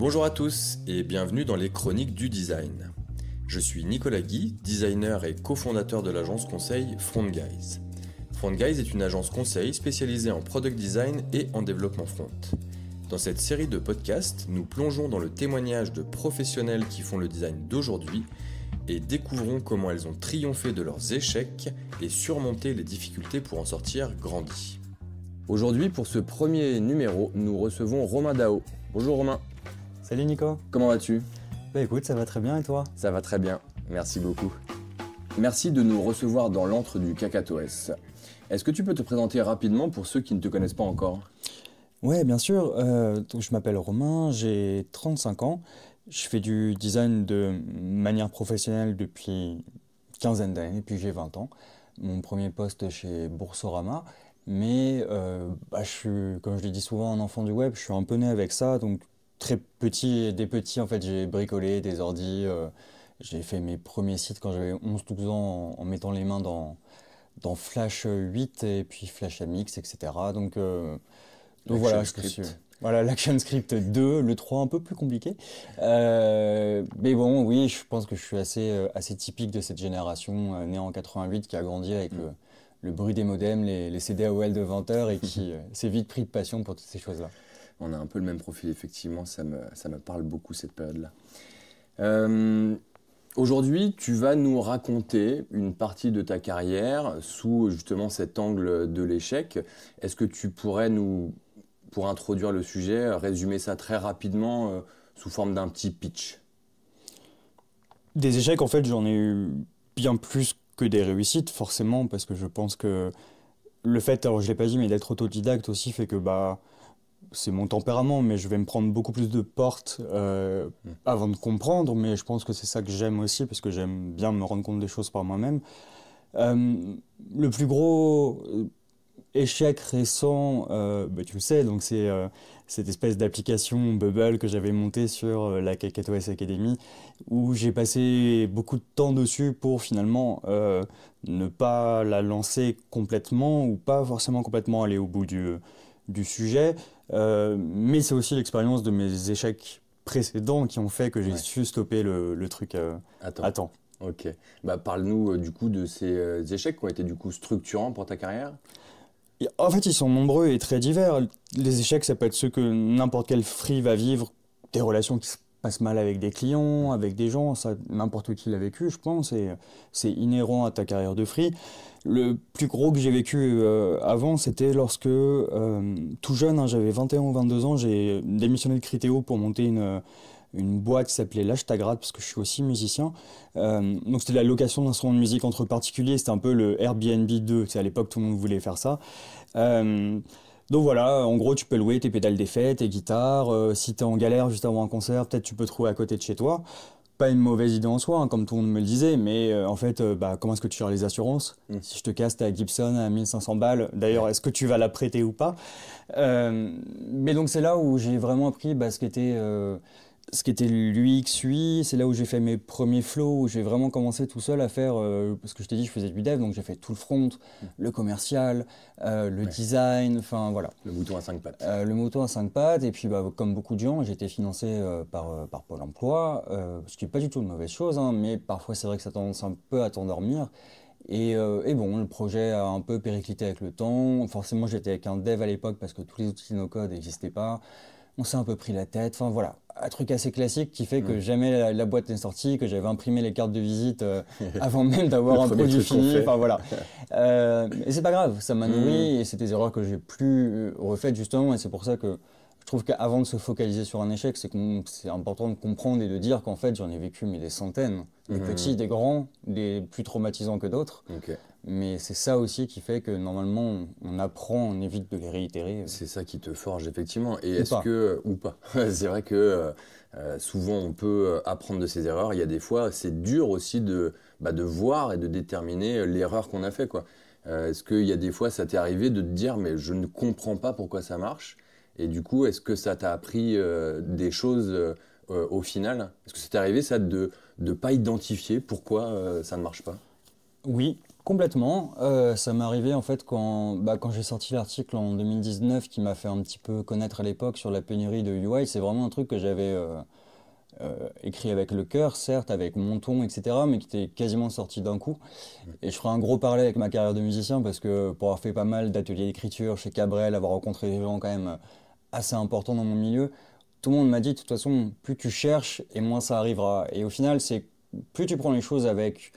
Bonjour à tous et bienvenue dans les chroniques du design. Je suis Nicolas Guy, designer et cofondateur de l'agence conseil Front Guys. Front Guys est une agence conseil spécialisée en product design et en développement front. Dans cette série de podcasts, nous plongeons dans le témoignage de professionnels qui font le design d'aujourd'hui et découvrons comment elles ont triomphé de leurs échecs et surmonté les difficultés pour en sortir grandi. Aujourd'hui, pour ce premier numéro, nous recevons Romain Dao. Bonjour Romain. Salut Nico. Comment vas-tu Bah écoute, ça va très bien et toi Ça va très bien, merci beaucoup. Merci de nous recevoir dans l'antre du KK2S. Est-ce que tu peux te présenter rapidement pour ceux qui ne te connaissent pas encore Ouais, bien sûr. Euh, donc je m'appelle Romain, j'ai 35 ans. Je fais du design de manière professionnelle depuis quinzaine d'années, puis j'ai 20 ans. Mon premier poste chez Boursorama. Mais euh, bah, je suis, comme je le dis souvent, un enfant du web, je suis un peu né avec ça, donc très petit, des petits en fait, j'ai bricolé des ordi. Euh, j'ai fait mes premiers sites quand j'avais 11-12 ans en, mettant les mains dans, dans Flash 8 et puis Flash MX, etc. Donc, euh, voilà, voilà, l'Action Script 2, le 3 un peu plus compliqué. Euh, mais bon, oui, je pense que je suis assez, assez typique de cette génération née en 88 qui a grandi avec mm. le, bruit des modems, les, les CD AOL de 20 et qui s'est vite pris de passion pour toutes ces choses-là on a un peu le même profil, effectivement, ça me, parle beaucoup cette période-là. Euh, aujourd'hui, tu vas nous raconter une partie de ta carrière sous justement cet angle de l'échec. Est-ce que tu pourrais nous, pour introduire le sujet, résumer ça très rapidement euh, sous forme d'un petit pitch Des échecs, en fait, j'en ai eu bien plus que des réussites, forcément, parce que je pense que le fait, alors je l'ai pas dit, mais d'être autodidacte aussi fait que bah c'est mon tempérament, mais je vais me prendre beaucoup plus de portes euh, mm. avant de comprendre. Mais je pense que c'est ça que j'aime aussi, parce que j'aime bien me rendre compte des choses par moi-même. Euh, le plus gros euh, échec récent, bah, tu le sais, donc c'est cette espèce d'application Bubble que j'avais montée sur la KKTOS Academy, où j'ai passé beaucoup de temps dessus pour finalement ne pas la lancer complètement ou pas forcément complètement aller au bout du, du sujet, euh, mais c'est aussi l'expérience de mes échecs précédents qui ont fait que j'ai su stopper le, truc euh, Attends. à temps. Ok. Bah, parle-nous euh, du coup de ces échecs qui ont été du coup structurants pour ta carrière. en fait, ils sont nombreux et très divers. Les échecs, ça peut être ceux que n'importe quel free va vivre, des relations qui se passent mal avec des clients, avec des gens, n'importe qui l'a vécu, je pense, et c'est inhérent à ta carrière de free. Le plus gros que j'ai vécu euh, avant, c'était lorsque, euh, tout jeune, hein, j'avais 21 ou 22 ans, j'ai démissionné de Critéo pour monter une, euh, boîte qui s'appelait L'Hashtagrad, parce que je suis aussi musicien. donc c'était la location d'instruments de musique entre particuliers, c'était un peu le Airbnb 2, à l'époque tout le monde voulait faire ça. Donc voilà, en gros, tu peux louer tes pédales d'effet, tes guitares. si si t'es en galère juste avant un concert, peut-être tu peux trouver à côté de chez toi une mauvaise idée en soi, hein, comme tout le monde me le disait, mais euh, en fait, euh, bah, comment est-ce que tu gères les assurances mm. Si je te casse ta Gibson à 1500 balles, d'ailleurs, est-ce que tu vas la prêter ou pas euh, Mais donc, c'est là où j'ai vraiment appris bah, ce qu'était ce qui était l'UXUI, c'est là où j'ai fait mes premiers flows, où j'ai vraiment commencé tout seul à faire, euh, parce que je t'ai dit, je faisais du dev, donc j'ai fait tout le front, mm. le commercial, euh, le design, enfin voilà. Le mouton à cinq pattes. Euh, le mouton à cinq pattes, et puis bah, comme beaucoup de gens, j'ai été financé par, par Pôle emploi, ce qui n'est pas du tout une mauvaise chose, hein, mais parfois c'est vrai que ça tendance un peu à t'endormir. Et, et, bon, le projet a un peu périclité avec le temps. Forcément, j'étais avec un dev à l'époque parce que tous les outils no-code n'existaient pas on s'est un peu pris la tête. Enfin voilà, un truc assez classique qui fait que mm. jamais la, boîte n'est sortie, que j'avais imprimé les cartes de visite euh, avant même d'avoir un produit fini. Enfin voilà. Euh, et c'est pas grave, ça m'a mm. nourri et c'est des erreurs que j'ai plus euh, refaites justement. Et c'est pour ça que je trouve qu'avant de se focaliser sur un échec, c'est, important de comprendre et de dire qu'en fait j'en ai vécu mais des centaines, des mm. petits, des grands, des plus traumatisants que d'autres. Mais c'est ça aussi qui fait que normalement, on apprend, on évite de les réitérer. C'est ça qui te forge, effectivement. Et est-ce que, ou pas, c'est vrai que euh, euh, souvent on peut euh, apprendre de ses erreurs. Il y a des fois, c'est dur aussi de, bah, de voir et de déterminer l'erreur qu'on a fait. est-ce qu'il y a des fois, ça t'est arrivé de te dire, mais je ne comprends pas pourquoi ça marche Et du coup, est-ce que ça t'a appris des choses au final Est-ce que c'est arrivé, ça, de ne pas identifier pourquoi ça ne marche pas Oui, Complètement. Euh, ça m'est arrivé en fait quand, bah, quand j'ai sorti l'article en 2019 qui m'a fait un petit peu connaître à l'époque sur la pénurie de UI. C'est vraiment un truc que j'avais euh, euh, écrit avec le cœur, certes, avec mon ton, etc., mais qui était quasiment sorti d'un coup. Mm. Et je ferai un gros parler avec ma carrière de musicien parce que pour avoir fait pas mal d'ateliers d'écriture chez Cabrel, avoir rencontré des gens quand même assez importants dans mon milieu, tout le monde m'a dit de toute façon, plus tu cherches et moins ça arrivera. Et au final, c'est plus tu prends les choses avec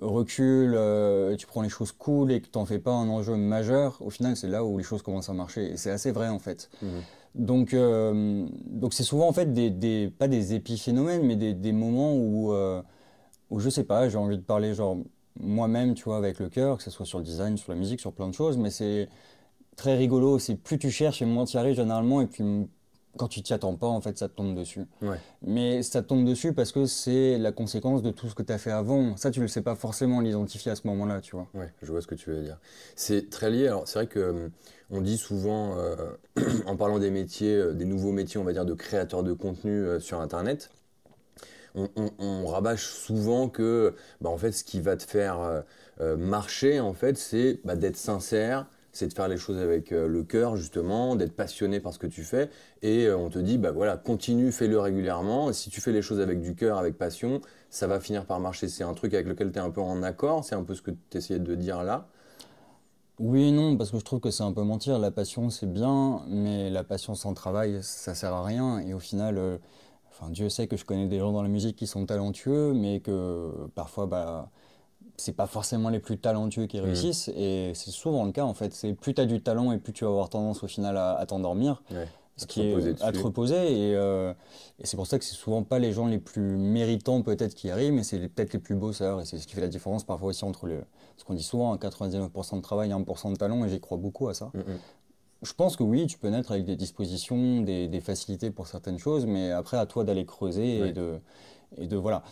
recul, euh, tu prends les choses cool et que tu n'en fais pas un enjeu majeur, au final, c'est là où les choses commencent à marcher. Et c'est assez vrai, en fait. Mhm. Donc, euh, donc c'est souvent, en fait, des, pas des épiphénomènes, mais des, moments euh, où, je sais pas, j'ai envie de parler, genre, moi-même, tu vois, avec le cœur, que ce soit sur le design, sur la musique, sur plein de choses, mais c'est très rigolo. C'est plus tu cherches et moins tu arrives, généralement, et puis quand tu t'y attends pas, en fait, ça te tombe dessus. Mais ça te tombe dessus parce que c'est la conséquence de tout ce que tu as fait avant. Ça, tu le sais pas forcément l'identifier à ce moment-là, tu vois. Oui, je vois ce que tu veux dire. C'est très lié. Alors, c'est vrai que hum, on dit souvent, euh, en parlant des métiers, euh, des nouveaux métiers, on va dire, de créateurs de contenu euh, sur Internet, on, rabâche souvent que, bah, en fait, ce qui va te faire marcher, en fait, c'est bah, d'être sincère, c'est de faire les choses avec euh, le cœur, justement, d'être passionné par ce que tu fais. Et euh, on te dit, bah voilà, continue, fais-le régulièrement. si tu fais les choses avec du cœur, avec passion, ça va finir par marcher. C'est un truc avec lequel tu es un peu en accord, c'est un peu ce que tu essayais de dire là. Oui non, parce que je trouve que c'est un peu mentir. La passion, c'est bien, mais la passion sans travail, ça sert à rien. Et au final, euh, enfin, Dieu sait que je connais des gens dans la musique qui sont talentueux, mais que parfois, bah, c'est pas forcément les plus talentueux qui mmh. réussissent. Et c'est souvent le cas, en fait. C'est plus tu as du talent et plus tu vas avoir tendance au final à, t'endormir. ce qui est à te reposer. Et, euh, et c'est pour ça que c'est souvent pas les gens les plus méritants peut-être qui arrivent, mais c'est peut-être les plus bosseurs. Et c'est ce qui fait la différence parfois aussi entre le, ce qu'on dit souvent, 99% hein, de travail et 1% de talent. Et j'y crois beaucoup à ça. Mmh, mmh. je pense que oui, tu peux naître avec des dispositions, des, facilités pour certaines choses, mais après, à toi d'aller creuser et, de, et de. Voilà.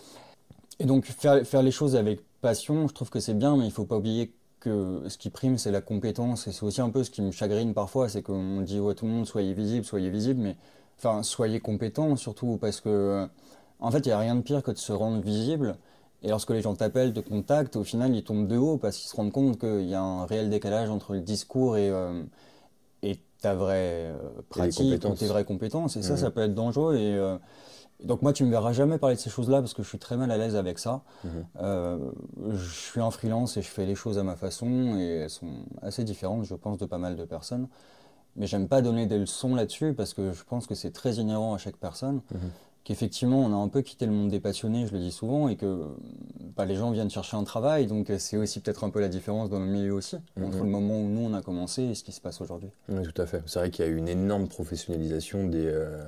Et donc, faire, faire les choses avec passion, je trouve que c'est bien, mais il faut pas oublier que ce qui prime, c'est la compétence. Et c'est aussi un peu ce qui me chagrine parfois, c'est qu'on dit à tout le monde, soyez visible, soyez visible, mais enfin, soyez compétent surtout, parce que, en fait, il n'y a rien de pire que de se rendre visible. Et lorsque les gens t'appellent, te contactent, au final, ils tombent de haut parce qu'ils se rendent compte qu'il y a un réel décalage entre le discours et, euh, ta vraie euh, pratique et tes vraies compétences. Et ça, mmh. ça peut être dangereux. Et, euh, donc moi, tu me verras jamais parler de ces choses-là parce que je suis très mal à l'aise avec ça. Mhm. Euh, je suis en freelance et je fais les choses à ma façon et elles sont assez différentes, je pense, de pas mal de personnes. Mais j'aime pas donner des leçons là-dessus parce que je pense que c'est très inhérent à chaque personne. Mhm. Qu'effectivement, on a un peu quitté le monde des passionnés, je le dis souvent, et que bah, les gens viennent chercher un travail. Donc c'est aussi peut-être un peu la différence dans le milieu aussi, mhm. entre le moment où nous on a commencé et ce qui se passe aujourd'hui. Oui, tout à fait. C'est vrai qu'il y a eu une énorme professionnalisation des... Euh,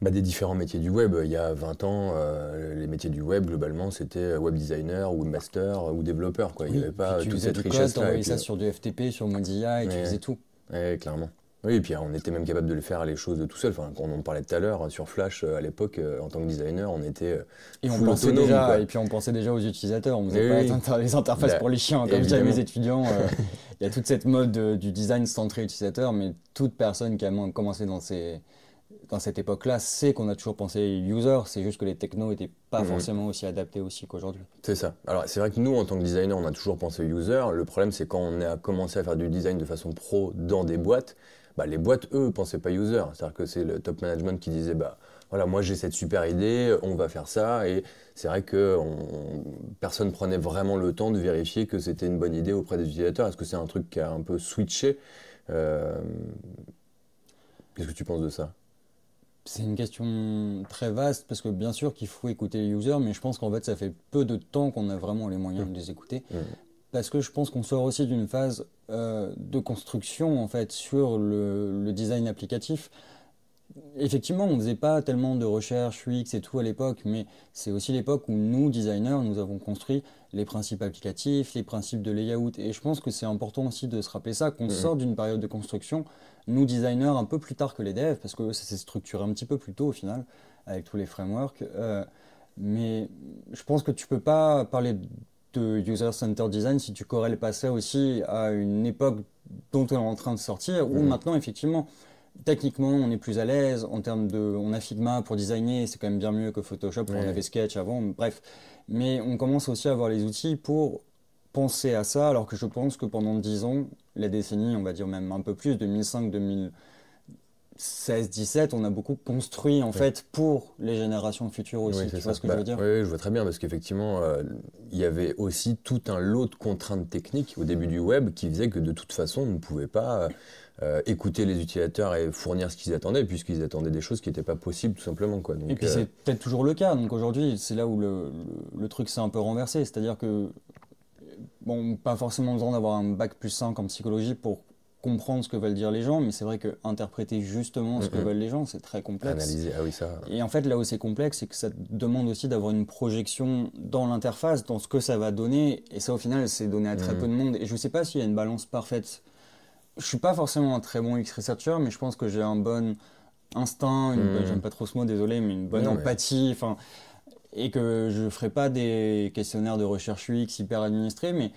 bah, des différents métiers du web. Il y a 20 ans, euh, les métiers du web, globalement, c'était euh, web designer, master ou développeur. Quoi. Il n'y avait pas toute cette richesse. Tu envoyais ça euh, sur du FTP, sur Mozilla, et tu faisais tout. Oui, clairement. Oui, et puis on était même capable de le faire les choses tout seul. Enfin, on en parlait tout à l'heure hein, sur Flash à l'époque, en tant que designer, on était et on pensait déjà, et puis on pensait déjà aux utilisateurs. On faisait pas les interfaces bah, pour les chiens. Hein, comme je mes étudiants, il y a toute cette mode du design centré utilisateur, mais toute personne qui a commencé dans ces dans cette époque-là, c'est qu'on a toujours pensé user, c'est juste que les technos n'étaient pas mhm. forcément aussi adaptés aussi qu'aujourd'hui. C'est ça. Alors c'est vrai que nous, en tant que designer, on a toujours pensé user. Le problème, c'est quand on a commencé à faire du design de façon pro dans des boîtes, bah, les boîtes, eux, ne pensaient pas user. C'est-à-dire que c'est le top management qui disait, bah voilà, moi j'ai cette super idée, on va faire ça. Et c'est vrai que on, personne prenait vraiment le temps de vérifier que c'était une bonne idée auprès des utilisateurs. Est-ce que c'est un truc qui a un peu switché euh, Qu'est-ce que tu penses de ça c'est une question très vaste parce que bien sûr qu'il faut écouter les users, mais je pense qu'en fait ça fait peu de temps qu'on a vraiment les moyens de mm. les écouter. Mm. Parce que je pense qu'on sort aussi d'une phase euh, de construction en fait sur le design applicatif effectivement, on ne faisait pas tellement de recherche UX et tout à l'époque, mais c'est aussi l'époque où nous, designers, nous avons construit les principes applicatifs, les principes de layout. Et je pense que c'est important aussi de se rappeler ça, qu'on sort d'une période de construction, nous, designers, un peu plus tard que les devs, parce que ça s'est structuré un petit peu plus tôt au final, avec tous les frameworks. Euh, mais je pense que tu peux pas parler de user-centered design si tu corrèles le passé aussi à une époque dont on est en train de sortir, où maintenant, effectivement, techniquement, on est plus à l'aise. En termes de, on a Figma pour designer, c'est quand même bien mieux que Photoshop on avait Sketch avant. Bref, mais on commence aussi à avoir les outils pour penser à ça, alors que je pense que pendant 10 ans, la décennie, on va dire même un peu plus, 2005, 2016, 17, on a beaucoup construit en fait pour les générations futures aussi. ce que je veux bah, dire oui, je vois très bien parce qu'effectivement, euh, il y avait aussi tout un lot de contraintes techniques au début du web qui faisaient que de toute façon, on ne pouvait pas. Euh, euh, écouter les utilisateurs et fournir ce qu'ils attendaient, puisqu'ils attendaient des choses qui n'étaient pas possibles tout simplement. Quoi. et puis euh, c'est peut-être toujours le cas. Donc aujourd'hui, c'est là où le, truc s'est un peu renversé. C'est-à-dire que, bon, pas forcément besoin d'avoir un bac plus 5 en psychologie pour comprendre ce que veulent dire les gens, mais c'est vrai que interpréter justement ce que veulent les gens, c'est très complexe. Ah et en fait, là où c'est complexe, c'est que ça demande aussi d'avoir une projection dans l'interface, dans ce que ça va donner. Et ça, au final, c'est donné à très peu de monde. Et je ne sais pas s'il y a une balance parfaite je suis pas forcément un très bon X-researcher, mais je pense que j'ai un bon instinct, hmm. j'aime pas trop ce mot, désolé, mais une bonne empathie, et que je ferai pas des questionnaires de recherche UX hyper administrés, mais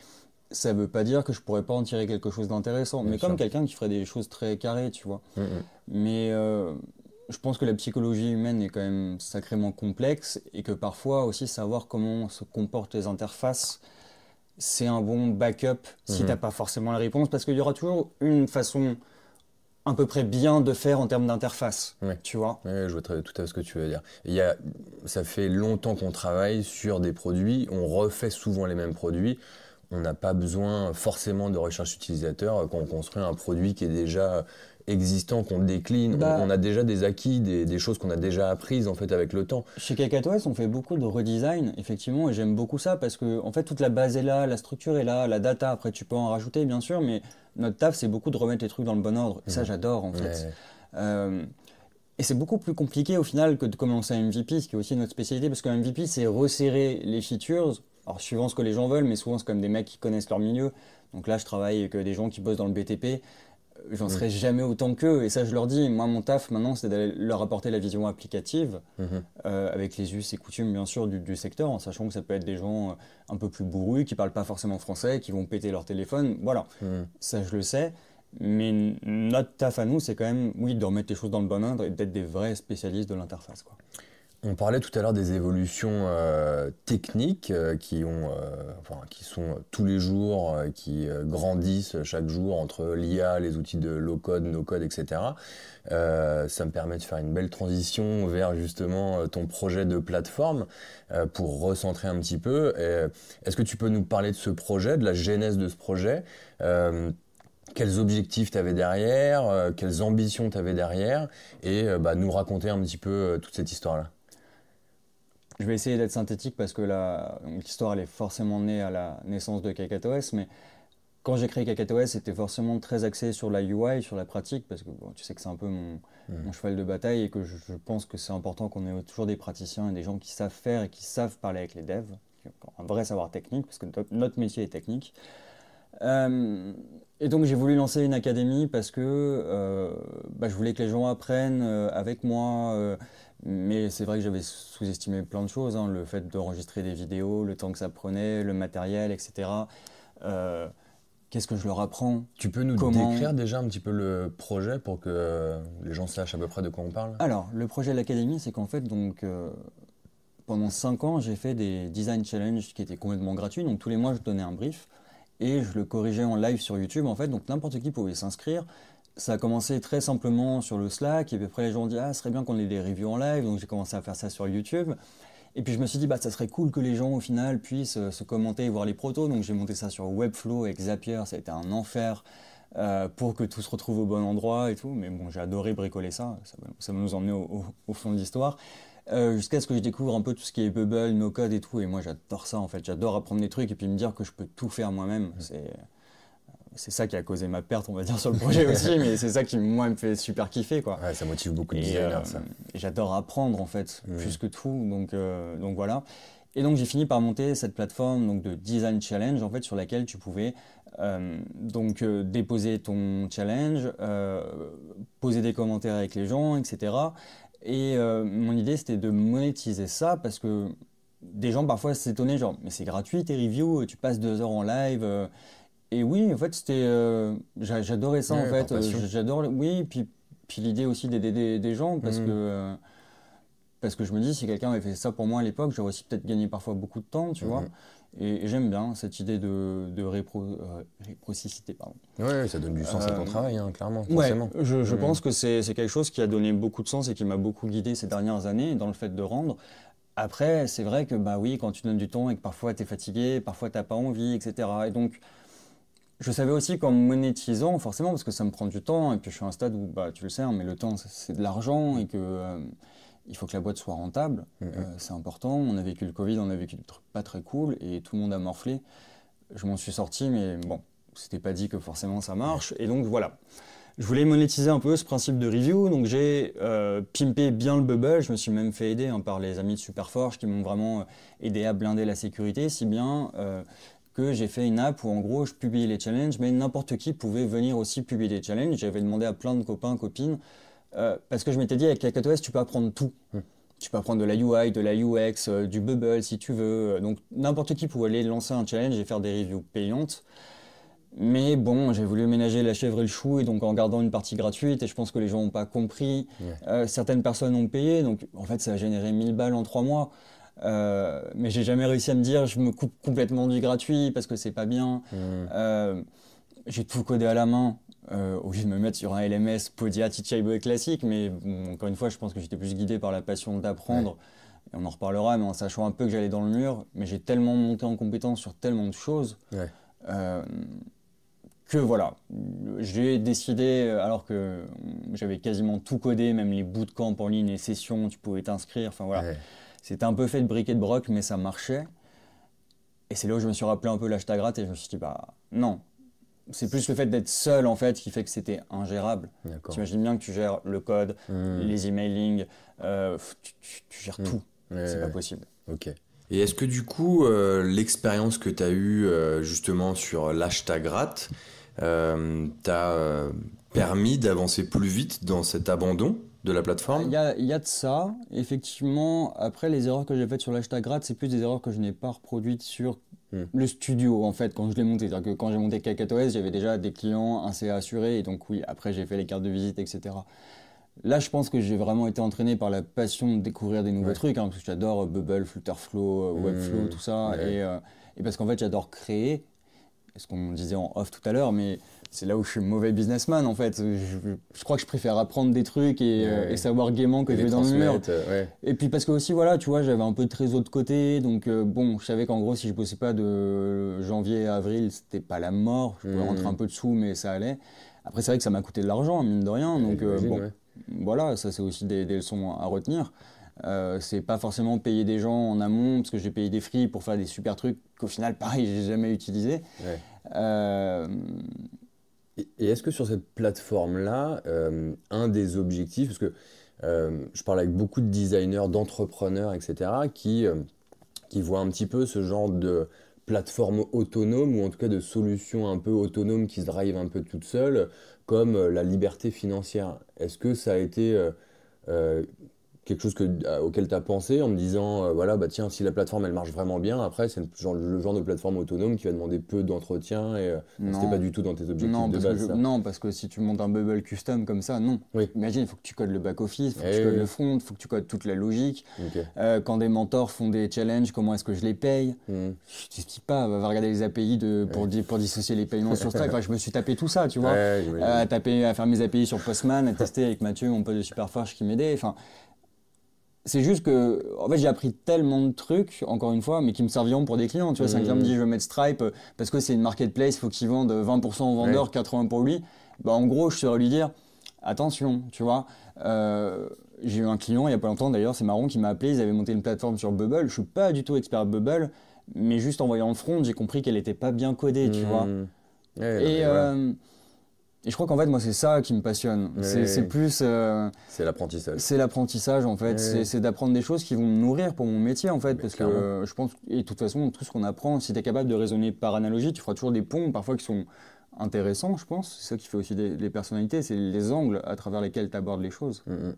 ça veut pas dire que je pourrais pas en tirer quelque chose d'intéressant, mais comme quelqu'un qui ferait des choses très carrées, tu vois. Hmm, hmm. Mais euh, je pense que la psychologie humaine est quand même sacrément complexe et que parfois aussi savoir comment se comportent les interfaces c'est un bon backup si tu mhm. t'as pas forcément la réponse, parce qu'il y aura toujours une façon à peu près bien de faire en termes d'interface. Tu vois Oui, je vois tout à fait ce que tu veux dire. Il y a, ça fait longtemps qu'on travaille sur des produits, on refait souvent les mêmes produits. On n'a pas besoin forcément de recherche utilisateur quand on construit un produit qui est déjà existants qu'on décline. Bah. on, a déjà des acquis, des, choses qu'on a déjà apprises en fait avec le temps. Chez Cacatoès, on fait beaucoup de redesign, effectivement, et j'aime beaucoup ça parce que en fait toute la base est là, la structure est là, la data. Après, tu peux en rajouter bien sûr, mais notre taf, c'est beaucoup de remettre les trucs dans le bon ordre. ça, j'adore en fait. Euh, et c'est beaucoup plus compliqué au final que de commencer un MVP, ce qui est aussi notre spécialité, parce qu'un MVP, c'est resserrer les features, alors suivant ce que les gens veulent, mais souvent c'est comme des mecs qui connaissent leur milieu. Donc là, je travaille avec euh, des gens qui bossent dans le BTP j'en mm. serai jamais autant qu'eux. Et ça, je leur dis, moi, mon taf maintenant, c'est d'aller leur apporter la vision applicative, mm-hmm. euh, avec les us et coutumes, bien sûr, du, secteur, en sachant que ça peut être des gens euh, un peu plus bourrus, qui parlent pas forcément français, qui vont péter leur téléphone. Voilà, mm. ça, je le sais. Mais notre taf à nous, c'est quand même, oui, de remettre les choses dans le bon ordre et d'être des vrais spécialistes de l'interface. quoi. On parlait tout à l'heure des évolutions euh, techniques euh, qui, ont, euh, qui sont tous les jours, qui grandissent chaque jour entre l'IA, les outils de low-code, no-code, etc. ça me permet de faire une belle transition vers justement ton projet de plateforme pour recentrer un petit peu. Est-ce que tu peux nous parler de ce projet, de la genèse de ce projet quels objectifs tu avais derrière, quelles ambitions tu avais derrière, et bah, nous raconter un petit peu toute cette histoire-là. Je vais essayer d'être synthétique parce que l'histoire, elle est forcément née à la naissance de KakatoS, mais quand j'ai créé KakatoS, c'était forcément très axé sur la UI, sur la pratique, parce que tu sais que c'est un peu mon, mm. cheval de bataille et que je, pense que c'est important qu'on ait toujours des praticiens et des gens qui savent faire et qui savent parler avec les devs, un vrai savoir technique, parce que notre métier est technique. Euh, et donc j'ai voulu lancer une académie parce que euh, bah, je voulais que les gens apprennent euh, avec moi mais c'est vrai que j'avais sous-estimé plein de choses, hein. le fait d'enregistrer des vidéos, le temps que ça prenait, le matériel, etc. Euh, qu'est-ce que je leur apprends Tu peux nous décrire déjà un petit peu le projet pour que euh, les gens sachent à peu près de quoi on parle Alors, le projet de l'académie, c'est qu'en fait, donc, euh, pendant 5 ans, j'ai fait des design challenges qui étaient complètement gratuits. Donc, tous les mois, je donnais un brief et je le corrigeais en live sur YouTube. En fait, donc, n'importe qui pouvait s'inscrire ça a commencé très simplement sur le Slack, et puis après les gens ont dit Ah, ce serait bien qu'on ait des reviews en live, donc j'ai commencé à faire ça sur YouTube. Et puis je me suis dit, bah, ça serait cool que les gens au final puissent euh, se commenter et voir les protos, donc j'ai monté ça sur Webflow avec Zapier, ça a été un enfer. Euh, pour que tout se retrouve au bon endroit et tout. Mais bon, j'ai adoré bricoler ça, ça, ça nous emmener au, fond de l'histoire. Euh, jusqu'à ce que je découvre un peu tout ce qui est Bubble, no code et tout. Et moi, j'adore ça en fait. J'adore apprendre des trucs et puis me dire que je peux tout faire moi-même. Mmh. C'est, c'est ça qui a causé ma perte, on va dire, sur le projet aussi, mais c'est ça qui, moi, me fait super kiffer, quoi. Ouais, ça motive beaucoup de designers, euh, J'adore apprendre, en fait, mmh. plus que tout, donc, euh, donc voilà. Et donc, j'ai fini par monter cette plateforme donc, de Design Challenge, en fait, sur laquelle tu pouvais euh, donc déposer ton challenge, poser des commentaires avec les gens, etc. Et mon idée, c'était de monétiser ça, parce que des gens, parfois, s'étonnaient, genre, mais c'est gratuit, tes reviews, tu passes deux heures en live et oui, en fait, c'était. Euh, j'adorais ça, en fait. Euh, J'adore. Oui, puis, puis l'idée aussi d'aider des, gens, parce mm. que. Euh, parce que je me dis, si quelqu'un avait fait ça pour moi à l'époque, j'aurais aussi peut-être gagné parfois beaucoup de temps, tu mm-hmm. vois. Et, j'aime bien cette idée de, de Pardon. Oui, ça donne du sens à ton travail, hein, clairement. Ouais, je, je mm-hmm. pense que c'est quelque chose qui a donné beaucoup de sens et qui m'a beaucoup guidé ces dernières années dans le fait de rendre. Après, c'est vrai que, bah oui, quand tu donnes du temps et que parfois tu es fatigué, parfois tu pas envie, etc. Et donc, je savais aussi qu'en monétisant, forcément, parce que ça me prend du temps, et puis je suis à un stade où, bah, tu le sais, hein, mais le temps, c'est de l'argent, et que euh, il faut que la boîte soit rentable, mm-hmm. euh, c'est important. On a vécu le Covid, on a vécu des trucs pas très cool, et tout le monde a morflé. Je m'en suis sorti, mais bon, c'était pas dit que forcément ça marche, et donc voilà. Je voulais monétiser un peu ce principe de review, donc j'ai euh, pimpé bien le bubble, je me suis même fait aider hein, par les amis de Superforge qui m'ont vraiment aidé à blinder la sécurité, si bien que j'ai fait une app où en gros je publiais les challenges, mais n'importe qui pouvait venir aussi publier les challenges. J'avais demandé à plein de copains, copines, euh, parce que je m'étais dit avec catos, tu peux apprendre tout. Mm. Tu peux apprendre de la UI, de la UX, euh, du Bubble si tu veux. Donc n'importe qui pouvait aller lancer un challenge et faire des reviews payantes. Mais bon, j'ai voulu ménager la chèvre et le chou, et donc en gardant une partie gratuite, et je pense que les gens n'ont pas compris. Euh, certaines personnes ont payé, donc en fait, ça a généré 1000 balles en 3 mois. Euh, mais j'ai jamais réussi à me dire je me coupe complètement du gratuit parce que c'est pas bien. Mmh. Euh, j'ai tout codé à la main. Euh, au lieu de me mettre sur un LMS Podia Teachable classique, mais encore une fois, je pense que j'étais plus guidé par la passion d'apprendre, et on en reparlera, mais en sachant un peu que j'allais dans le mur, mais j'ai tellement monté en compétence sur tellement de choses, euh, que voilà, j'ai décidé, alors que j'avais quasiment tout codé, même les bootcamps en ligne, les sessions, tu pouvais t'inscrire, enfin voilà. C'était un peu fait de briquet de broc, mais ça marchait. Et c'est là où je me suis rappelé un peu l'hashtag et je me suis dit, bah non. C'est plus le fait d'être seul en fait qui fait que c'était ingérable. Tu imagines bien que tu gères le code, hmm. les emailings, euh, tu, gères hmm. tout. c'est pas possible. Ok. Et est-ce que du coup, euh, l'expérience que tu as eue euh, justement sur l'hashtag gratte t'a permis d'avancer plus vite dans cet abandon de la plateforme Il y a, de ça. Effectivement, après, les erreurs que j'ai faites sur l'hashtag grade, c'est plus des erreurs que je n'ai pas reproduites sur hmm. le studio en fait quand je l'ai monté. C'est-à-dire que quand j'ai monté KakatoS, j'avais déjà des clients, assez assurés et donc oui, après j'ai fait les cartes de visite, etc. Là, je pense que j'ai vraiment été entraîné par la passion de découvrir des nouveaux trucs, hein, parce que j'adore euh, Bubble, Flutterflow, euh, hmm. Webflow, tout ça, et, euh, et, parce qu'en fait j'adore créer, ce qu'on disait en off tout à l'heure, mais c'est là où je suis mauvais businessman en fait. Je, crois que je préfère apprendre des trucs et, euh, savoir gaiement que je vais dans le mur. Euh, et puis parce que aussi voilà, tu vois, j'avais un peu de trésor de côté, donc euh, bon, je savais qu'en gros si je bossais pas de janvier à avril, c'était pas la mort. Je pouvais mmh. rentrer un peu de sous, mais ça allait. Après c'est vrai que ça m'a coûté de l'argent mine de rien, donc bon, voilà, ça c'est aussi des, leçons à retenir. Euh, c'est pas forcément payer des gens en amont parce que j'ai payé des fris pour faire des super trucs qu'au final, pareil, j'ai jamais utilisé. Et, est-ce que sur cette plateforme-là, euh, un des objectifs, parce que euh, je parle avec beaucoup de designers, d'entrepreneurs, etc., qui, euh, qui voient un petit peu ce genre de plateforme autonome, ou en tout cas de solution un peu autonome qui se drive un peu toute seule, comme la liberté financière. Est-ce que ça a été quelque chose que, euh, auquel tu as pensé en me disant, euh, voilà, bah tiens, si la plateforme elle marche vraiment bien, après, c'est le genre, de plateforme autonome qui va demander peu d'entretien et euh, c'était pas du tout dans tes objectifs non, de parce base. Que Non, parce que si tu montes un bubble custom comme ça, non. Imagine, il faut que tu codes le back-office, il faut que eh tu codes le front, il faut que tu codes toute la logique. quand des mentors font des challenges, comment est-ce que je les paye tu hmm. Je pas, va regarder les API de, pour, pour dissocier les paiements sur ça Enfin, je me suis tapé tout ça, tu vois. à, taper, à faire mes API sur Postman, à tester avec Mathieu, mon pote de Superforge qui m'aidait. Enfin, c'est juste que, en fait, j'ai appris tellement de trucs, encore une fois, mais qui me serviront pour des clients. Tu vois, si un client me dit, mmh. je vais mettre Stripe euh, parce que c'est une marketplace, il faut qu'il vende 20% au vendeur, 80% pour lui. Bah, en gros, je serais lui dire, attention, tu vois. Euh, j'ai eu un client il y a pas longtemps, d'ailleurs, c'est Marron qui m'a appelé. Ils avaient monté une plateforme sur Bubble. Je suis pas du tout expert Bubble, mais juste en voyant le front, j'ai compris qu'elle n'était pas bien codée, tu vois. Mmh. et, euh, et je crois qu'en fait, moi, c'est ça qui me passionne. c'est plus. Euh, c'est l'apprentissage. C'est l'apprentissage, en fait. c'est d'apprendre des choses qui vont me nourrir pour mon métier, en fait. parce que je pense. Et de toute façon, tout ce qu'on apprend, si tu es capable de raisonner par analogie, tu feras toujours des ponts, parfois, qui sont intéressants, je pense. C'est ça qui fait aussi des, personnalités, c'est les angles à travers lesquels tu abordes les choses. Mm, mm.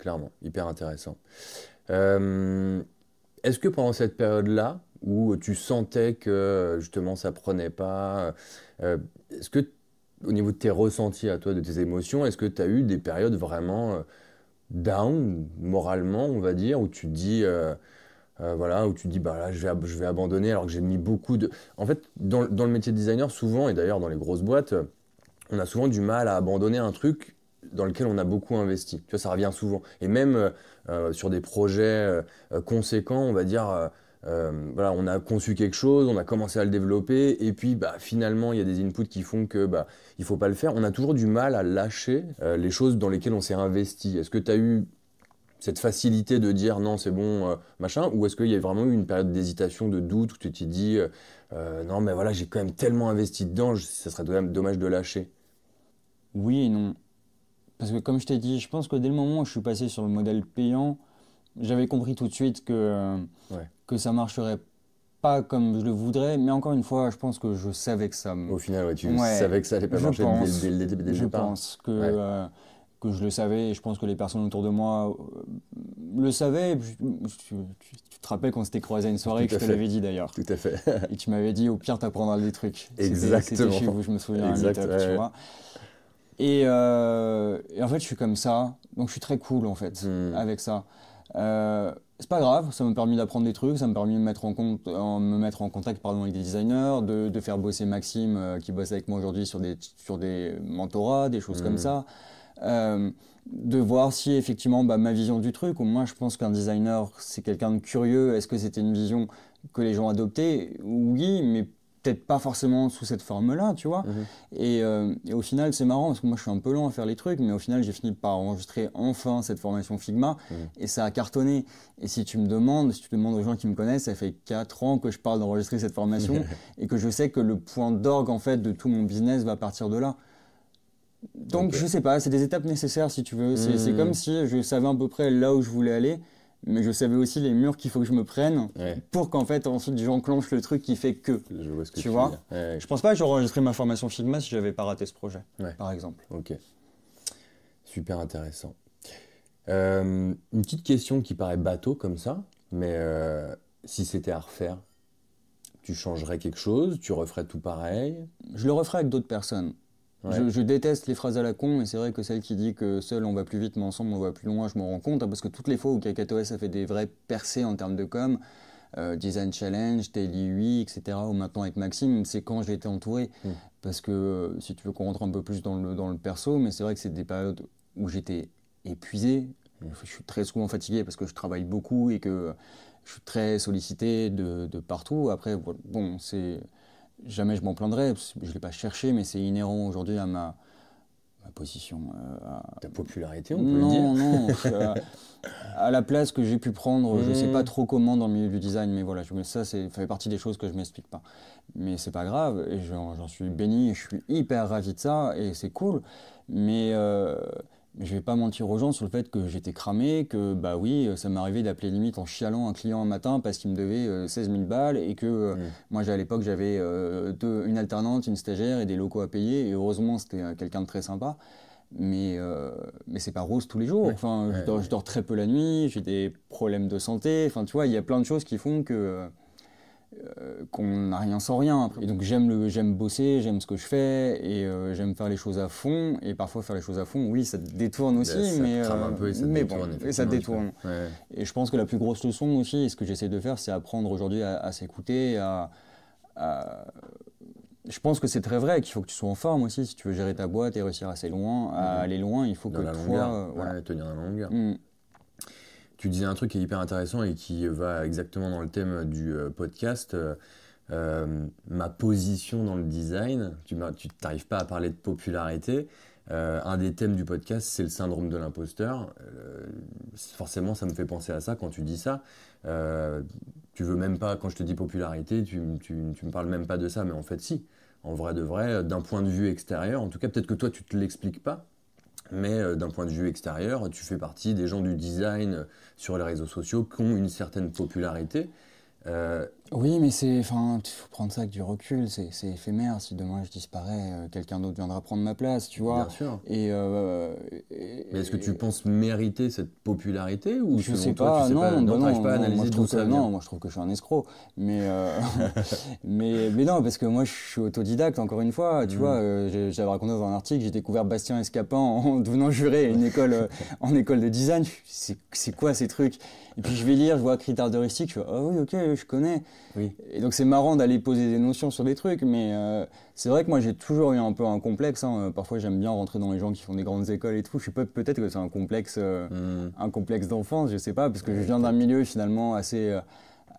Clairement, hyper intéressant. Euh, est-ce que pendant cette période-là, où tu sentais que justement ça prenait pas, euh, est-ce que au niveau de tes ressentis à toi, de tes émotions, est-ce que tu as eu des périodes vraiment euh, down, moralement, on va dire, où tu dis, euh, euh, voilà, où tu dis, bah là, je vais, abandonner alors que j'ai mis beaucoup de. En fait, dans, dans, le métier de designer, souvent, et d'ailleurs dans les grosses boîtes, on a souvent du mal à abandonner un truc dans lequel on a beaucoup investi. Tu vois, ça revient souvent. Et même sur des projets conséquents, on va dire euh, on a conçu quelque chose, on a commencé à le développer, et puis bah, finalement, il y a des inputs qui font que bah, il faut pas le faire. On a toujours du mal à lâcher euh, les choses dans lesquelles on s'est investi. Est-ce que tu as eu cette facilité de dire non, c'est bon, euh, machin, ou est-ce qu'il y a vraiment eu une période d'hésitation, de doute, où tu t'es dit non, mais voilà, j'ai quand même tellement investi dedans, ça serait dommage de lâcher Oui et non. Parce que comme je t'ai dit, je pense que dès le moment où je suis passé sur le modèle payant, j'avais compris tout de suite que, ça euh, que ça marcherait pas comme je le voudrais, mais encore une fois, je pense que je savais que ça. Au final, tu savais que ça allait pas marcher pense, dès, dès, dès, Je pense que, euh, que je le savais, et je pense que les personnes autour de moi euh, le savaient. tu, te rappelles qu'on s'était croisé à une soirée, que je te l'avais dit d'ailleurs. Tout à fait. et tu m'avais dit, au pire, t'apprendras des trucs. Exactement. C'était chez vous, je me souviens, exact, tu vois. Et, en fait, je suis comme ça, donc je suis très cool en fait hmm. avec ça. Euh, c'est pas grave, ça m'a permis d'apprendre des trucs, ça m'a permis de me mettre en, compte, en, me mettre en contact avec des designers, de, faire bosser Maxime euh, qui bosse avec moi aujourd'hui sur des, sur des mentorats, des choses comme mmh. ça. Euh, de voir si effectivement bah, ma vision du truc, ou moi je pense qu'un designer c'est quelqu'un de curieux, est-ce que c'était une vision que les gens adoptaient Oui, mais peut-être pas forcément sous cette forme-là, tu vois. Mhm. Euh, et, au final, c'est marrant parce que moi, je suis un peu lent à faire les trucs, mais au final, j'ai fini par enregistrer enfin cette formation Figma mhm. et ça a cartonné. Et si tu me demandes, si tu demandes aux gens qui me connaissent, ça fait 4 ans que je parle d'enregistrer cette formation et que je sais que le point d'orgue en fait de tout mon business va partir de là. Donc, je sais pas, c'est des étapes nécessaires si tu veux. C'est hmm. comme si je savais à peu près là où je voulais aller mais je savais aussi les murs qu'il faut que je me prenne pour qu'en fait ensuite j'enclenche le truc qui fait que. Je vois tu, vois. Je pense pas que j'aurais enregistré ma formation Figma si j'avais pas raté ce projet, par exemple. Ok. Super intéressant. Euh, une petite question qui paraît bateau comme ça, mais euh, si c'était à refaire, tu changerais quelque chose, tu referais tout pareil Je le referais avec d'autres personnes. Je, déteste les phrases à la con, mais c'est vrai que celle qui dit que seul on va plus vite, mais ensemble on va plus loin, je m'en rends compte, hein, parce que toutes les fois où KakatoS a fait des vraies percées en termes de com, euh, Design Challenge, Daily 8, etc., ou maintenant avec Maxime, c'est quand j'ai été entouré. Hmm. Parce que euh, si tu veux qu'on rentre un peu plus dans le, dans le perso, mais c'est vrai que c'est des périodes où j'étais épuisé. Hmm. Je suis très souvent fatigué parce que je travaille beaucoup et que je suis très sollicité de partout. Après, bon, c'est jamais je m'en plaindrai, je ne l'ai pas cherché, mais c'est inhérent aujourd'hui à ma, position. Euh, à... Ta popularité, on peut le dire. Non, non. Euh, à la place que j'ai pu prendre, je ne sais mm. pas trop comment dans le milieu du design, mais voilà, je, ça, ça fait partie des choses que je ne m'explique pas. Mais c'est pas grave, et j'en suis béni, je suis hyper ravi de ça, et c'est cool. Mais euh, je je vais pas mentir aux gens sur le fait que j'étais cramé, que bah oui, euh, ça m'arrivait d'appeler limite en chialant un client un matin parce qu'il me devait 16 euh, 000 balles et que euh, mm. moi à l'époque j'avais une alternante, une stagiaire et des locaux à payer et heureusement c'était quelqu'un de très sympa. Mais, mais c'est pas rose tous les jours. Enfin, je, dors, je, dors, très peu la nuit, j'ai des problèmes de santé. Enfin, tu vois, il y a plein de choses qui font que euh, qu'on n'a rien sans rien. Et donc j'aime le, j'aime bosser, j'aime ce que je fais et euh, j'aime faire les choses à fond. Et parfois faire les choses à fond, oui, ça détourne aussi, bah, ça mais euh, ça mais détourne. et ça détourne. Et je pense que la plus grosse leçon aussi, et ce que j'essaie de faire, c'est apprendre aujourd'hui à, s'écouter, à, je pense que c'est très vrai qu'il faut que tu sois en forme aussi si tu veux gérer ta boîte et réussir assez loin, à mmh. aller loin, il faut que la toi, tenir la longueur. Mmh. Tu disais un truc qui est hyper intéressant et qui va exactement dans le thème du euh, podcast. Euh, euh, ma position dans le design, tu n'arrives pas à parler de popularité. un des thèmes du podcast, c'est le syndrome de l'imposteur. forcément, ça me fait penser à ça quand tu dis ça. tu veux même pas, quand je te dis popularité, tu, tu, tu, me parles même pas de ça, mais en fait, si. En vrai de vrai, d'un point de vue extérieur, en tout cas, peut-être que toi, tu te l'expliques pas, mais euh, d'un point de vue extérieur, tu fais partie des gens du design euh, sur les réseaux sociaux qui ont une certaine popularité. Euh, oui, mais c'est, enfin, il faut prendre ça avec du recul, c'est, éphémère. Si demain je disparais, euh, quelqu'un d'autre viendra prendre ma place, tu vois. Bien sûr. Et, euh, mais est-ce que tu penses mériter cette popularité ou je sais pas, sais non, pas, non, non pas moi, je trouve que, Non, moi je trouve que je suis un escroc, mais euh, mais, mais non, parce que moi je suis autodidacte encore une fois, tu mm. vois. j'avais raconté dans un article, j'ai découvert Bastien Escapant en devenant juré une école en école de design. C'est, quoi ces trucs Et puis je vais lire, je vois critères heuristique, je fais ah oui, ok, je connais. Et donc c'est marrant d'aller poser des notions sur des trucs, mais euh, c'est vrai que moi j'ai toujours eu un peu un complexe. Hein. Euh, parfois j'aime bien rentrer dans les gens qui font des grandes écoles et tout. Je sais pas, peut-être que c'est un complexe, euh, mmh. un complexe d'enfance, je sais pas, parce que je viens d'un milieu finalement assez,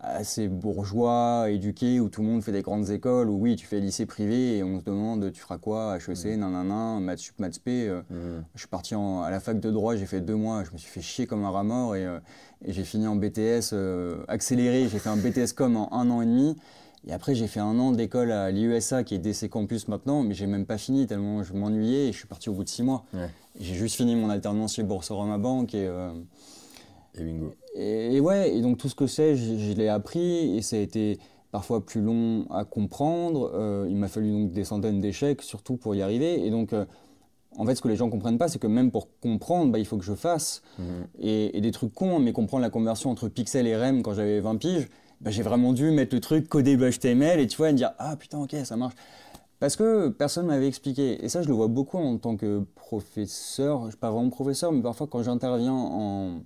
assez bourgeois, éduqué, où tout le monde fait des grandes écoles, où oui tu fais lycée privé et on se demande tu feras quoi, HEC, mmh. nan nanana, maths sup, maths p. Mmh. Je suis parti à la fac de droit, j'ai fait deux mois, je me suis fait chier comme un rat mort et, et j'ai fini en BTS euh, accéléré, j'ai fait un BTS com en un an et demi. Et après, j'ai fait un an d'école à l'IUSA, e qui est DC Campus maintenant, mais j'ai même pas fini tellement je m'ennuyais et je suis parti au bout de six mois. J'ai juste fini mon alternance chez Boursorama Bank et. Euh, et bingo. Et, ouais, et donc tout ce que c'est, je, l'ai appris et ça a été parfois plus long à comprendre. Euh, il m'a fallu donc des centaines d'échecs, surtout pour y arriver. Et donc en fait, ce que les gens comprennent pas, c'est que même pour comprendre, bah, il faut que je fasse. Mhm. Et, des trucs cons, mais comprendre la conversion entre pixels et REM quand j'avais 20 piges, bah, j'ai vraiment dû mettre le truc, coder le HTML et tu vois, me dire Ah putain, ok, ça marche. Parce que personne m'avait expliqué. Et ça, je le vois beaucoup en tant que professeur, pas vraiment professeur, mais parfois quand j'interviens en,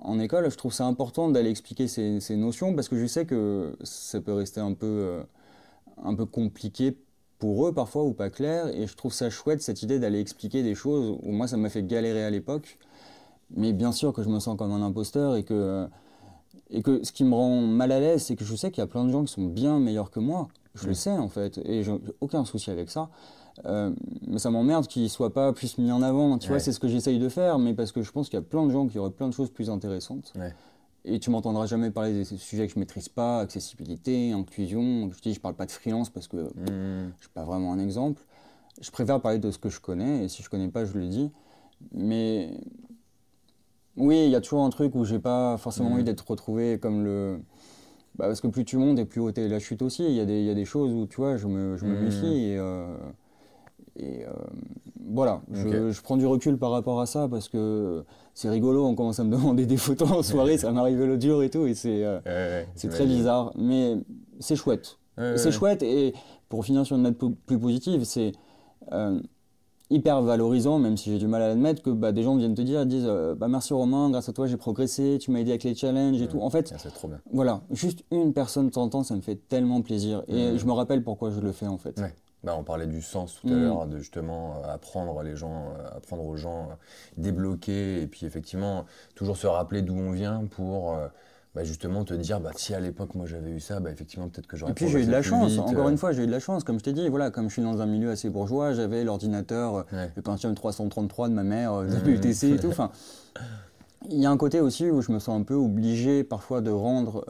en école, je trouve ça important d'aller expliquer ces, notions parce que je sais que ça peut rester un peu, euh, un peu compliqué pour eux parfois ou pas clair. Et je trouve ça chouette cette idée d'aller expliquer des choses où moi ça m'a fait galérer à l'époque. Mais bien sûr que je me sens comme un imposteur et que, euh, et que ce qui me rend mal à l'aise, c'est que je sais qu'il y a plein de gens qui sont bien meilleurs que moi. Je le sais en fait et j'ai aucun souci avec ça. Euh, mais ça m'emmerde qu'ils soient pas plus mis en avant. Tu vois, c'est ce que j'essaye de faire, mais parce que je pense qu'il y a plein de gens qui auraient plein de choses plus intéressantes. Et tu m'entendras jamais parler des sujets que je maîtrise pas, accessibilité, inclusion. Je dis, je parle pas de freelance parce que hmm. je ne suis pas vraiment un exemple. Je préfère parler de ce que je connais et si je connais pas, je le dis. Mais oui, il y a toujours un truc où j'ai pas forcément envie hmm. d'être retrouvé comme le. Bah, parce que plus tu montes et plus haut est la chute aussi. Il y, y, a des choses où tu vois, je me, je hmm. méfie et. Euh, et euh, voilà, je, je, prends du recul par rapport à ça parce que c'est rigolo, on commence à me demander des photos en soirée, ça m'arrive le dur et tout, et c'est euh, très bizarre. Mais c'est chouette. c'est chouette, et pour finir sur une note plus positive, c'est euh, hyper valorisant, même si j'ai du mal à l'admettre, que bah, des gens viennent te dire, disent bah, Merci Romain, grâce à toi j'ai progressé, tu m'as aidé avec les challenges et tout. En fait, ah, trop bien. voilà, juste une personne t'entend, ça me fait tellement plaisir. Et je me rappelle pourquoi je le fais en fait. Bah, on parlait du sens tout à mm. l'heure, de justement euh, apprendre les gens, euh, apprendre aux gens, euh, débloquer et puis effectivement toujours se rappeler d'où on vient pour bah, justement te dire bah si à l'époque moi j'avais eu ça, bah, effectivement peut-être que j'aurais. Et puis j'ai eu de la chance. Encore une fois, j'ai eu de la chance, comme je t'ai dit. Voilà, comme je suis dans un milieu assez bourgeois, j'avais l'ordinateur, le Pentium 333 de ma mère, le et tout. Enfin, il y a un côté aussi où je me sens un peu obligé parfois de rendre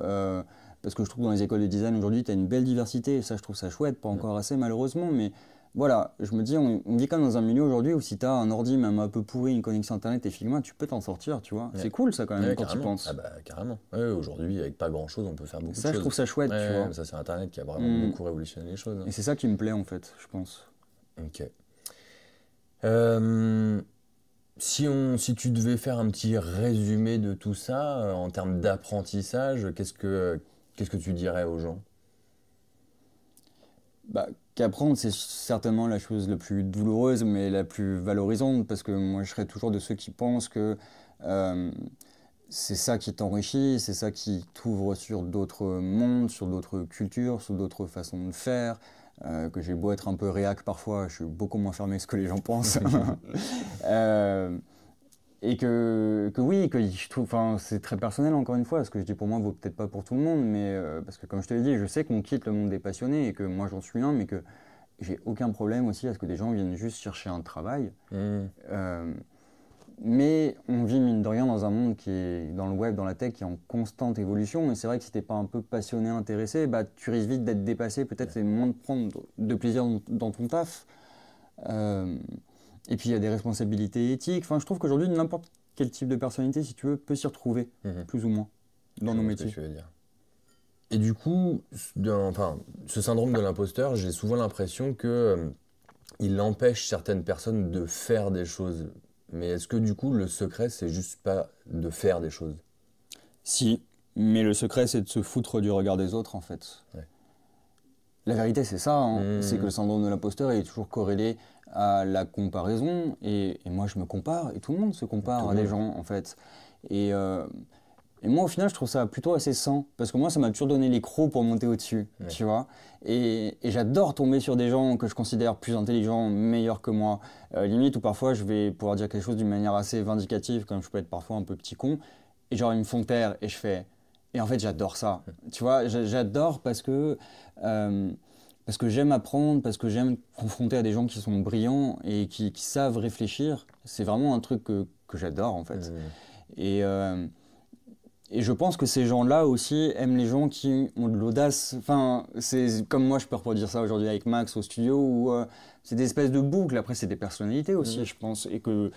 parce que je trouve que dans les écoles de design aujourd'hui, tu as une belle diversité, et ça, je trouve ça chouette, pas mm. encore assez malheureusement, mais voilà, je me dis, on, vit quand même dans un milieu aujourd'hui où si tu as un ordi même un peu pourri, une connexion internet et Figma, tu peux t'en sortir, tu vois. C'est cool ça quand même quand tu penses. Ah bah carrément. aujourd'hui, avec pas grand chose, on peut faire beaucoup ça, de choses. Ça, je trouve ça chouette, tu vois. Ça, c'est internet qui a vraiment mm. beaucoup révolutionné les choses. Hein. Et c'est ça qui me plaît en fait, je pense. Ok. Euh, si, on, si tu devais faire un petit résumé de tout ça euh, en termes d'apprentissage, qu'est-ce que Qu'est-ce que tu dirais aux gens bah, Qu'apprendre, c'est certainement la chose la plus douloureuse, mais la plus valorisante, parce que moi, je serais toujours de ceux qui pensent que euh, c'est ça qui t'enrichit, c'est ça qui t'ouvre sur d'autres mondes, sur d'autres cultures, sur d'autres façons de faire. Euh, que j'ai beau être un peu réac parfois, je suis beaucoup moins fermé que ce que les gens pensent. Euh, et que, oui, que je trouve, c'est très personnel encore une fois, ce que je dis pour moi vaut peut-être pas pour tout le monde, mais euh, parce que comme je te l'ai dit, je sais qu'on quitte le monde des passionnés et que moi j'en suis un, mais que j'ai aucun problème aussi à ce que des gens viennent juste chercher un travail. Mmh. Euh, mais on vit mine de rien dans un monde qui est dans le web, dans la tech, qui est en constante évolution. mais c'est vrai que si t'es pas un peu passionné, intéressé, bah tu risques vite d'être dépassé. Peut-être c'est moins de prendre de plaisir dans ton taf. Euh, et puis il y a des responsabilités éthiques. Enfin, je trouve qu'aujourd'hui, n'importe quel type de personnalité, si tu veux, peut s'y retrouver, mhm. plus ou moins, dans nos métiers. Que tu veux dire. Et du coup, enfin, ce syndrome de l'imposteur, j'ai souvent l'impression que euh, il empêche certaines personnes de faire des choses. Mais est-ce que du coup, le secret, c'est juste pas de faire des choses Si, mais le secret, c'est de se foutre du regard des autres, en fait. La vérité, c'est ça. Hein. Mmh. C'est que le syndrome de l'imposteur est toujours corrélé à la comparaison. Et, moi, je me compare, et tout le monde se compare à des gens, en fait. Et, euh, et, moi, au final, je trouve ça plutôt assez sain. Parce que moi, ça m'a toujours donné les crocs pour monter au-dessus, tu vois. Et, j'adore tomber sur des gens que je considère plus intelligents, meilleurs que moi. Euh, limite, ou parfois, je vais pouvoir dire quelque chose d'une manière assez vindicative, comme je peux être parfois un peu petit con. Et genre, ils me font taire, et je fais... Et en fait, j'adore ça. Hum. Tu vois, j'adore parce que... Euh, parce que j'aime apprendre, parce que j'aime confronter à des gens qui sont brillants et qui, savent réfléchir. C'est vraiment un truc que, j'adore en fait. Et, euh, et je pense que ces gens-là aussi aiment les gens qui ont de l'audace. Enfin, c'est comme moi, je peux dire ça aujourd'hui avec Max au studio, où euh, c'est des espèces de boucles. Après, c'est des personnalités aussi, je pense, et que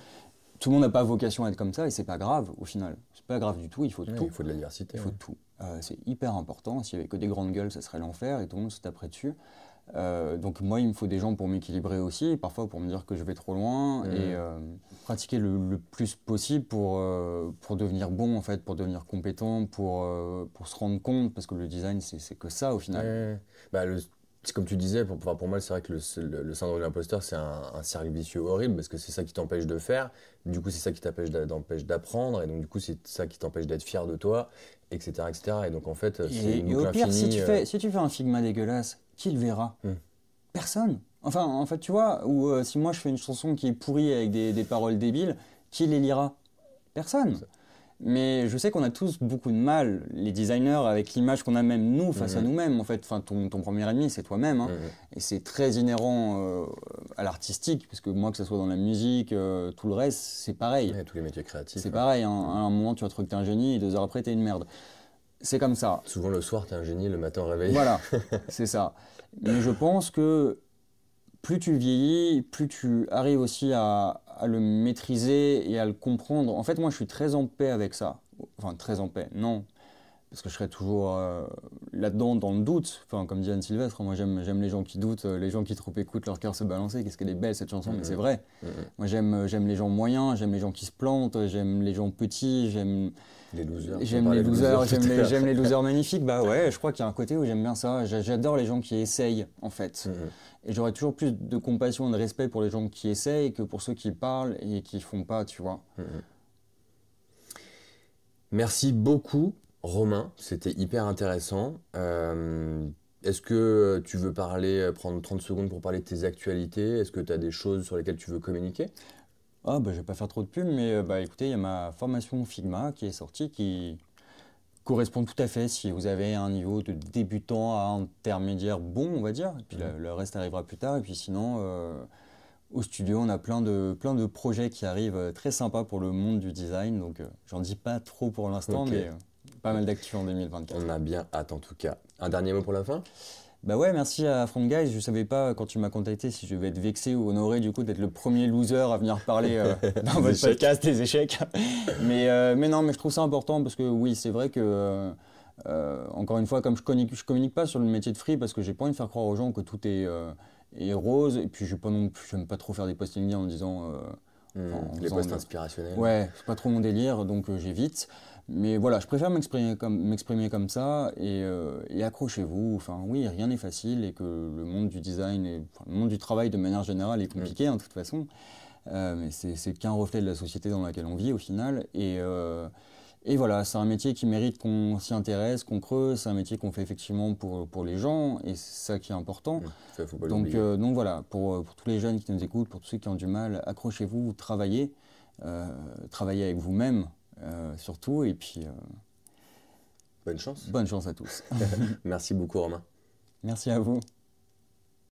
tout le monde n'a pas vocation à être comme ça, et c'est pas grave au final. C'est pas grave du tout. Il faut tout. Il faut de la diversité. Il faut tout. Euh, c'est hyper important. S'il n'y avait que des grandes gueules, ça serait l'enfer et tout le monde se taperait dessus. Euh, donc moi, il me faut des gens pour m'équilibrer aussi, parfois pour me dire que je vais trop loin et euh, pratiquer le, plus possible pour, pour devenir bon en fait, pour devenir compétent, pour, pour se rendre compte parce que le design c'est que ça au final. Bah, le, comme tu disais, pour, pour moi, c'est vrai que le, syndrome de l'imposteur, c'est un, cercle vicieux horrible parce que c'est ça qui t'empêche de faire. Du coup, c'est ça qui t'empêche d'apprendre. Et donc, du coup, c'est ça qui t'empêche d'être fier de toi, etc. etc. Et donc, en fait, au pire, euh, si tu, fais, un Figma dégueulasse, qui le verra hmm. Personne. Enfin, en fait, tu vois, ou euh, si moi je fais une chanson qui est pourrie avec des, des paroles débiles, qui les lira Personne. Mais je sais qu'on a tous beaucoup de mal, les designers, avec l'image qu'on a même nous face à mhm. nous-mêmes. En fait, enfin, ton, premier ennemi, c'est toi-même. Hein. Mhm. Et c'est très inhérent euh, à l'artistique, parce que moi, que ce soit dans la musique, euh, tout le reste, c'est pareil. tous les métiers créatifs. C'est hein. pareil. Hein. À un moment, tu as trouver que t'es un génie, et deux heures après, t'es une merde. C'est comme ça. Souvent, le soir, t'es un génie, le matin, réveillé. Voilà, c'est ça. Mais je pense que plus tu vieillis, plus tu arrives aussi à, à le maîtriser et à le comprendre. En fait, moi, je suis très en paix avec ça. Enfin, très en paix, non. Parce que je serais toujours euh, là-dedans dans le doute. Enfin, comme dit Anne Sylvestre, moi j'aime, j'aime les gens qui doutent, euh, les gens qui trop écoutent leur cœur se balancer. Qu'est-ce qu'elle est belle cette chanson, mais mm-hmm. c'est vrai. Mm-hmm. Moi j'aime, euh, j'aime les gens moyens, j'aime les gens qui se plantent, j'aime les gens petits, j'aime. Les losers. J'aime les losers, j'aime, les, les losers magnifiques. Bah ouais, je crois qu'il y a un côté où j'aime bien ça. J'adore les gens qui essayent, en fait. Mm-hmm. Et j'aurais toujours plus de compassion et de respect pour les gens qui essayent que pour ceux qui parlent et qui font pas, tu vois. Mmh, mmh. Merci beaucoup, Romain. C'était hyper intéressant. Euh, est-ce que tu veux parler, euh, prendre 30 secondes pour parler de tes actualités Est-ce que tu as des choses sur lesquelles tu veux communiquer ah bah, je vais pas faire trop de pub, mais euh, bah, écoutez, il y a ma formation Figma qui est sortie, qui Correspond tout à fait si vous avez un niveau de débutant à intermédiaire bon, on va dire, puis mm. le, reste arrivera plus tard, et puis sinon, euh, au studio, on a plein de, plein de projets qui arrivent euh, très sympas pour le monde du design, donc euh, j'en dis pas trop pour l'instant, mais pas mal d'actions en 2024. On a bien hâte en tout cas. Un dernier mot pour la fin bah ouais, merci à Front Guys. Je savais pas quand tu m'as contacté si je vais être vexé ou honoré du coup d'être le premier loser à venir parler euh, dans votre podcast des échecs. Euh, mais, non, mais je trouve ça important parce que oui, c'est vrai que euh, encore une fois, comme je communique, communique pas sur le métier de free parce que j'ai pas envie de faire croire aux gens que tout est, rose et puis je pas non pas trop faire des postings en disant mmh, les posts inspirationnels. Ouais, c'est pas trop mon délire donc j'évite. Mais voilà, je préfère m'exprimer comme, m'exprimer comme ça euh, et, accrochez-vous. Enfin, oui, rien n'est facile et que le monde du design et le monde du travail de manière générale est compliqué, en hein, de toute façon. Euh, mais c'est qu'un reflet de la société dans laquelle on vit au final. Euh, et, voilà, c'est un métier qui mérite qu'on s'y intéresse, qu'on creuse. C'est un métier qu'on fait effectivement pour, les gens et c'est ça qui est important. donc, voilà, pour, tous les jeunes qui nous écoutent, pour tous ceux qui ont du mal, accrochez-vous, travaillez. travaillez avec vous-même, euh, surtout, et puis... Euh, bonne chance. Bonne chance à tous. Merci beaucoup Romain. Merci à vous.